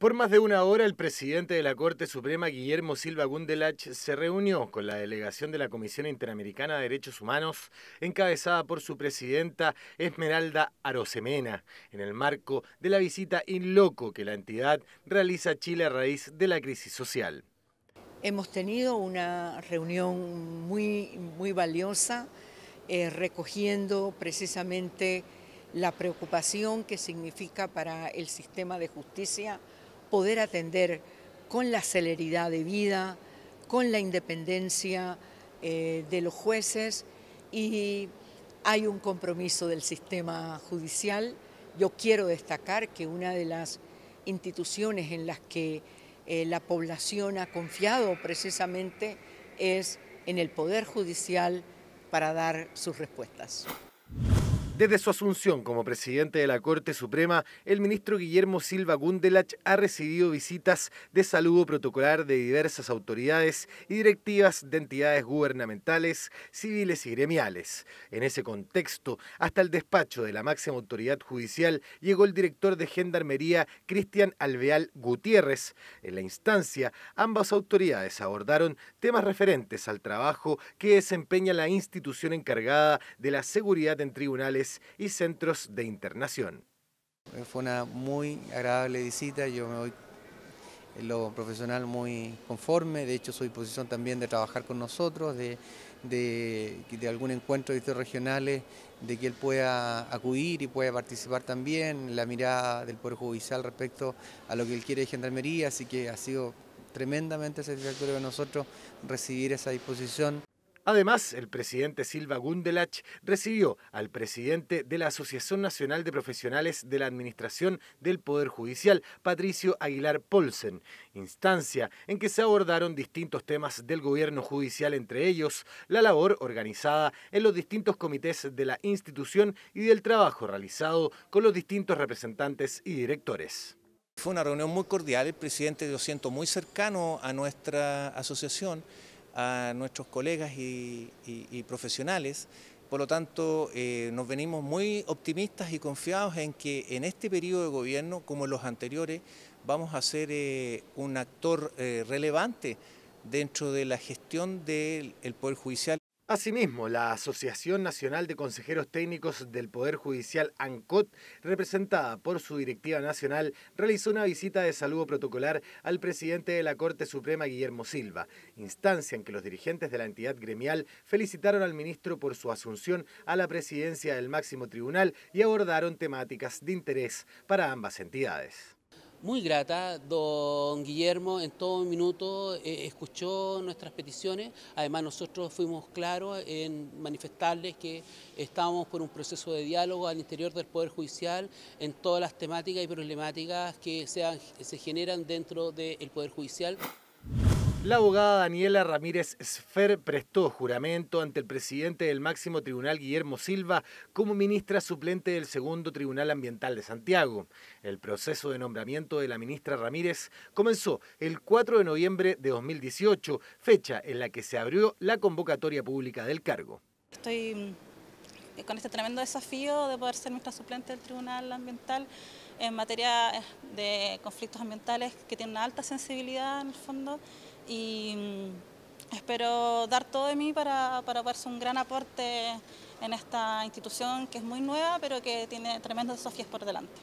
Por más de una hora, el presidente de la Corte Suprema, Guillermo Silva Gundelach, se reunió con la delegación de la Comisión Interamericana de Derechos Humanos, encabezada por su presidenta Esmeralda Arosemena, en el marco de la visita in loco que la entidad realiza a Chile a raíz de la crisis social. Hemos tenido una reunión muy, muy valiosa, eh, recogiendo precisamente la preocupación que significa para el sistema de justicia poder atender con la celeridad de vida, con la independencia eh, de los jueces y hay un compromiso del sistema judicial. Yo quiero destacar que una de las instituciones en las que eh, la población ha confiado precisamente es en el Poder Judicial para dar sus respuestas. Desde su asunción como presidente de la Corte Suprema, el ministro Guillermo Silva Gundelach ha recibido visitas de saludo protocolar de diversas autoridades y directivas de entidades gubernamentales, civiles y gremiales. En ese contexto, hasta el despacho de la máxima autoridad judicial llegó el director de Gendarmería, Cristian Alveal Gutiérrez. En la instancia, ambas autoridades abordaron temas referentes al trabajo que desempeña la institución encargada de la seguridad en tribunales y centros de internación. Fue una muy agradable visita, yo me voy en lo profesional muy conforme, de hecho su disposición también de trabajar con nosotros, de, algún encuentro de regionales, de que él pueda acudir y pueda participar también, la mirada del Poder Judicial respecto a lo que él quiere de Gendarmería, así que ha sido tremendamente satisfactorio para nosotros recibir esa disposición. Además, el presidente Silva Gundelach recibió al presidente de la Asociación Nacional de Profesionales de la Administración del Poder Judicial, Patricio Aguilar Polsen, instancia en que se abordaron distintos temas del gobierno judicial, entre ellos la labor organizada en los distintos comités de la institución y del trabajo realizado con los distintos representantes y directores. Fue una reunión muy cordial, el presidente lo siento muy cercano a nuestra asociación a nuestros colegas y, profesionales. Por lo tanto, eh, nos venimos muy optimistas y confiados en que en este periodo de gobierno, como en los anteriores, vamos a ser eh, un actor eh, relevante dentro de la gestión del Poder Judicial. Asimismo, la Asociación Nacional de Consejeros Técnicos del Poder Judicial ANCOT, representada por su directiva nacional, realizó una visita de saludo protocolar al presidente de la Corte Suprema, Guillermo Silva, instancia en que los dirigentes de la entidad gremial felicitaron al ministro por su asunción a la presidencia del máximo tribunal y abordaron temáticas de interés para ambas entidades muy grata. Don Guillermo en todo minuto eh, escuchó nuestras peticiones. Además nosotros fuimos claros en manifestarles que estamos por un proceso de diálogo al interior del Poder Judicial en todas las temáticas y problemáticas que sean, se generan dentro del Poder Judicial. La abogada Daniela Ramírez Sfer prestó juramento ante el presidente del máximo tribunal Guillermo Silva como ministra suplente del segundo tribunal ambiental de Santiago. El proceso de nombramiento de la ministra Ramírez comenzó el 4 de noviembre de 2018, fecha en la que se abrió la convocatoria pública del cargo. Estoy eh, con este tremendo desafío de poder ser ministra suplente del Tribunal Ambiental en materia eh, de conflictos ambientales que tiene una alta sensibilidad en el fondo y mm, espero dar todo de mí para, para poder un gran aporte en esta institución que es muy nueva, pero que tiene tremendos desafíos por delante.